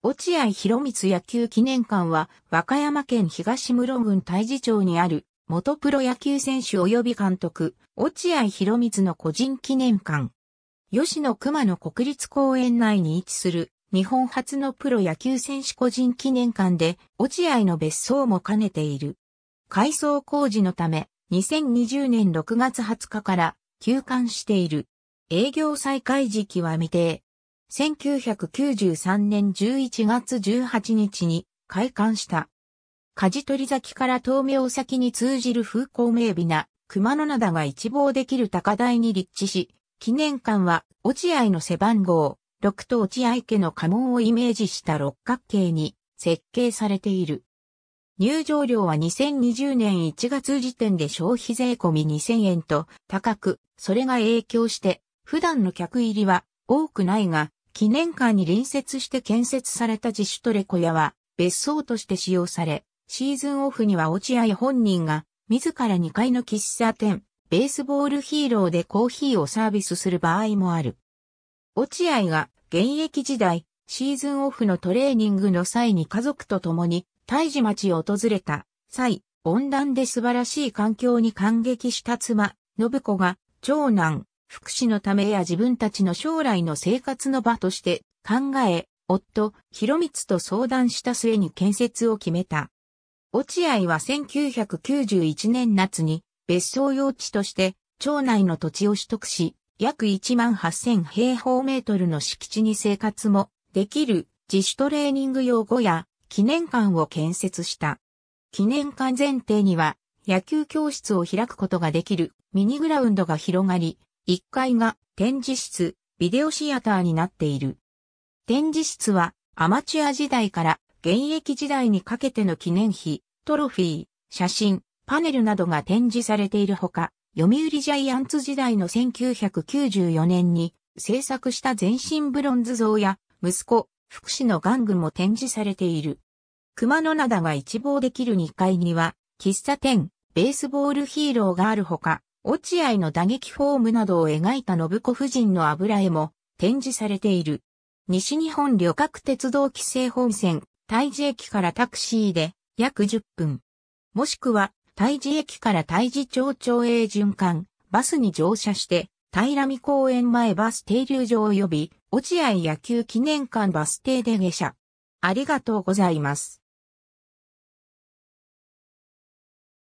落合博光野球記念館は、和歌山県東室郡大治町にある、元プロ野球選手及び監督、落合博光の個人記念館。吉野熊野国立公園内に位置する、日本初のプロ野球選手個人記念館で、落合の別荘も兼ねている。改装工事のため、2020年6月20日から休館している。営業再開時期は未定。1993年11月18日に開館した。舵取り先から東名先に通じる風光明媚な熊野灘が一望できる高台に立地し、記念館は落合の背番号6と落合家の家紋をイメージした六角形に設計されている。入場料は2020年1月時点で消費税込み2000円と高く、それが影響して普段の客入りは多くないが、記念館に隣接して建設された自主トレ小屋は別荘として使用され、シーズンオフには落合本人が自ら2階の喫茶店、ベースボールヒーローでコーヒーをサービスする場合もある。落合が現役時代、シーズンオフのトレーニングの際に家族と共に大治町を訪れた際、温暖で素晴らしい環境に感激した妻、信子が長男、福祉のためや自分たちの将来の生活の場として考え、夫、広光と相談した末に建設を決めた。落合は1991年夏に別荘用地として町内の土地を取得し、約1万8000平方メートルの敷地に生活もできる自主トレーニング用語や記念館を建設した。記念館前提には野球教室を開くことができるミニグラウンドが広がり、1階が展示室、ビデオシアターになっている。展示室はアマチュア時代から現役時代にかけての記念碑、トロフィー、写真、パネルなどが展示されているほか、読売ジャイアンツ時代の1994年に制作した全身ブロンズ像や息子、福祉の玩具も展示されている。熊野灘が一望できる2階には、喫茶店、ベースボールヒーローがあるほか、落合の打撃フォームなどを描いた信子夫人の油絵も展示されている。西日本旅客鉄道規制本線、大寺駅からタクシーで約10分。もしくは、大寺駅から大寺町町営循環、バスに乗車して、平見公園前バス停留場及び、落合野球記念館バス停で下車。ありがとうございます。